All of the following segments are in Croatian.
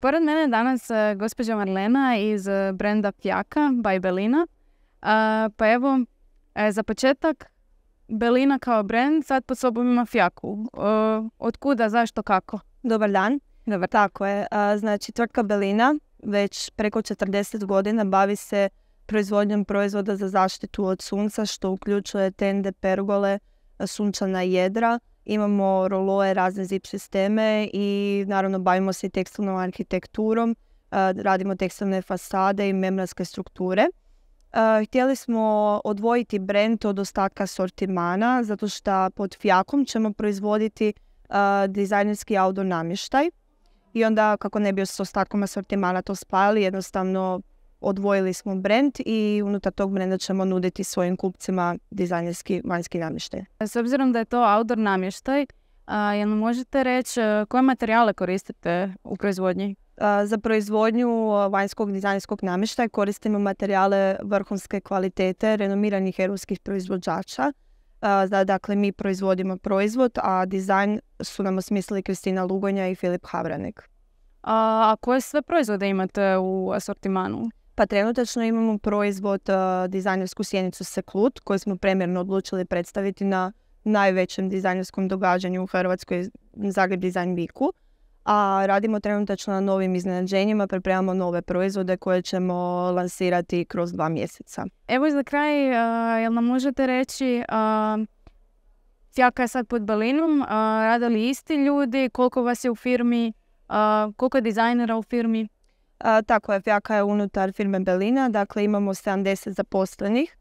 Pored mene danas e, gospođa Marlena iz e, brenda Pjaka by Belina. E, pa evo, za početak, Belina kao brend, sad pod sobom ima Fijaku. Od kuda, zašto, kako? Dobar dan. Dobar. Tako je. Znači, tvrtka Belina već preko 40 godina bavi se proizvodnjom proizvoda za zaštitu od sunca, što uključuje tende, pergole, sunčana jedra, imamo roloje, razne zip sisteme i naravno bavimo se i tekstilnom arhitekturom, radimo tekstilne fasade i membranske strukture. Htjeli smo odvojiti brend od ostatka sortimana zato što pod fjakom ćemo proizvoditi dizajnerski audio namještaj i onda kako ne bi s ostatkom asortimana to spajali jednostavno odvojili smo brend i unutar tog brenda ćemo nuditi svojim kupcima dizajnerski vanjski namještaj. S obzirom da je to outdoor namještaj, a, jel možete reći e, koje materijale koristite u proizvodnji? za proizvodnju e, vanjskog dizajnerskog namještaja koristimo materijale vrhunske kvalitete renomiranih europskih proizvođača. dakle, mi proizvodimo proizvod, a dizajn su nam osmislili Kristina Lugonja i Filip Havranek. A koje sve proizvode imate u asortimanu? Pa trenutačno imamo proizvod uh, dizajnersku sjenicu Seklut koju smo premjerno odlučili predstaviti na najvećem dizajnerskom događanju u Hrvatskoj, Zagreb Design Weeku. A radimo trenutačno na novim iznenađenjima, pripremamo nove proizvode koje ćemo lansirati kroz dva mjeseca. Evo za kraj, uh, jel nam možete reći uh... je sad pod Balinom, uh, radili isti ljudi, koliko vas je u firmi, uh, koliko je dizajnera u firmi? je, tako je unutar firme Belina, dakle imamo 70 zaposlenih,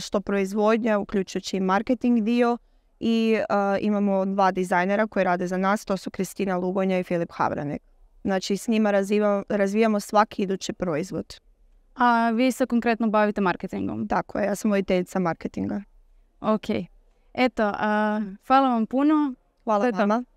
što proizvodnja, uključujući i marketing dio i imamo dva dizajnera koji rade za nas, to su Kristina Lugonja i Filip Havranek. Znači s njima razvijamo, svaki idući proizvod. A vi se konkretno bavite marketingom? Tako je, ja sam voditeljica marketinga. Ok. Eto, a, hvala vam puno. Hvala vama.